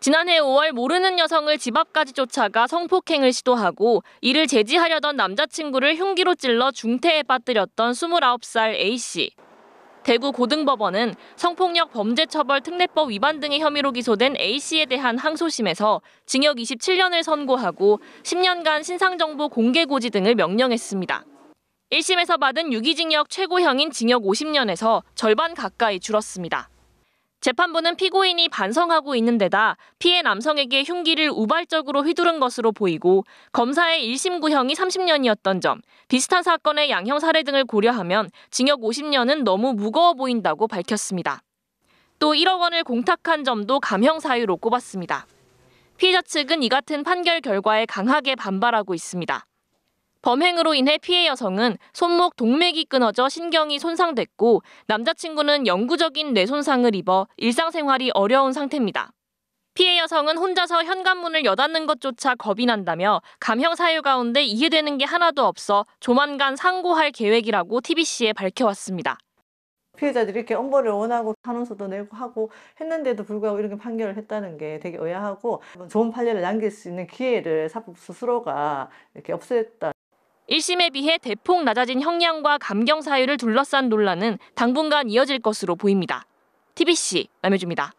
지난해 5월 모르는 여성을 집 앞까지 쫓아가 성폭행을 시도하고 이를 제지하려던 남자친구를 흉기로 찔러 중태에 빠뜨렸던 29살 A씨. 대구 고등법원은 성폭력 범죄처벌 특례법 위반 등의 혐의로 기소된 A씨에 대한 항소심에서 징역 27년을 선고하고 10년간 신상정보 공개고지 등을 명령했습니다. 1심에서 받은 유기징역 최고형인 징역 50년에서 절반 가까이 줄었습니다. 재판부는 피고인이 반성하고 있는 데다 피해 남성에게 흉기를 우발적으로 휘두른 것으로 보이고 검사의 1심 구형이 30년이었던 점, 비슷한 사건의 양형 사례 등을 고려하면 징역 50년은 너무 무거워 보인다고 밝혔습니다. 또 1억 원을 공탁한 점도 감형 사유로 꼽았습니다. 피해자 측은 이 같은 판결 결과에 강하게 반발하고 있습니다. 범행으로 인해 피해 여성은 손목 동맥이 끊어져 신경이 손상됐고 남자친구는 영구적인 뇌 손상을 입어 일상생활이 어려운 상태입니다. 피해 여성은 혼자서 현관문을 여닫는 것조차 겁이 난다며 감형 사유 가운데 이해되는 게 하나도 없어 조만간 상고할 계획이라고 TBC에 밝혀왔습니다. 피해자들이 이렇게 엄벌을 원하고 탄원서도 내고 하고 했는데도 불구하고 이렇게 판결을 했다는 게 되게 의아하고 좋은 판례를 남길 수 있는 기회를 사법 스스로가 이렇게 없앴다. 1심에 비해 대폭 낮아진 형량과 감경 사유를 둘러싼 논란은 당분간 이어질 것으로 보입니다. TBC 남해주입니다.